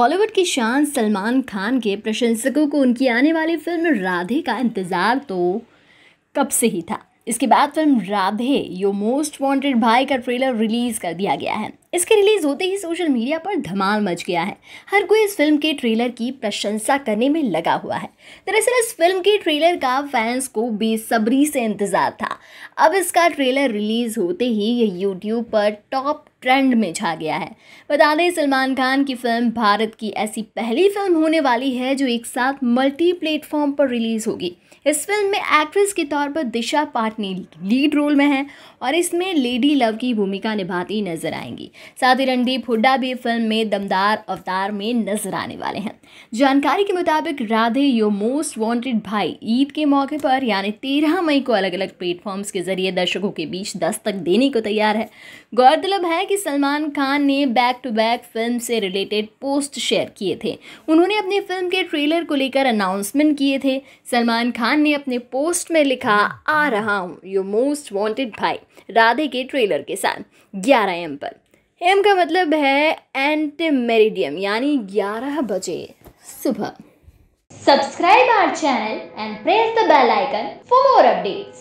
बॉलीवुड की शान सलमान खान के प्रशंसकों को उनकी आने वाली फिल्म राधे का इंतज़ार तो कब से ही था इसके बाद film Radhe your most wanted Bhai का ट्रेलर रिलीज़ कर दिया गया है इसके रिलीज़ होते ही सोशल मीडिया पर धमाल मच गया है हर कोई इस फिल्म के ट्रेलर की प्रशंसा करने में लगा हुआ है दरअसल इस फिल्म के ट्रेलर का फैंस को बेसब्री से इंतज़ार था अब इसका ट्रेलर रिलीज़ होते ही ये यूट्यूब पर टॉप ट्रेंड में छा गया है बता दें सलमान खान की फिल्म भारत की ऐसी पहली फिल्म होने वाली है जो एक साथ मल्टी प्लेटफॉर्म पर रिलीज़ होगी इस फिल्म में एक्ट्रेस के तौर पर दिशा पाटनी लीड रोल में है और इसमें लेडी लव की भूमिका निभाती नजर आएंगी साथ ही रणदीप हुड्डा भी फिल्म में दमदार अवतार में नजर आने वाले हैं जानकारी के मुताबिक राधे योर मोस्ट वांटेड भाई ईद के मौके पर यानी तेरह मई को अलग अलग प्लेटफॉर्म्स के जरिए दर्शकों के बीच दस्तक देने को तैयार है गौरतलब है कि सलमान खान ने बैक टू बैक फिल्म से रिलेटेड पोस्ट शेयर किए थे उन्होंने अपनी फिल्म के ट्रेलर को लेकर अनाउंसमेंट किए थे सलमान खान ने अपने पोस्ट में लिखा आ रहा हूँ यू मोस्ट वॉन्टेड भाई राधे के ट्रेलर के साथ ग्यारह एम पर एम का मतलब है एंटी मेरिडियम यानी ग्यारह बजे सुबह subscribe our channel and press the bell icon for more updates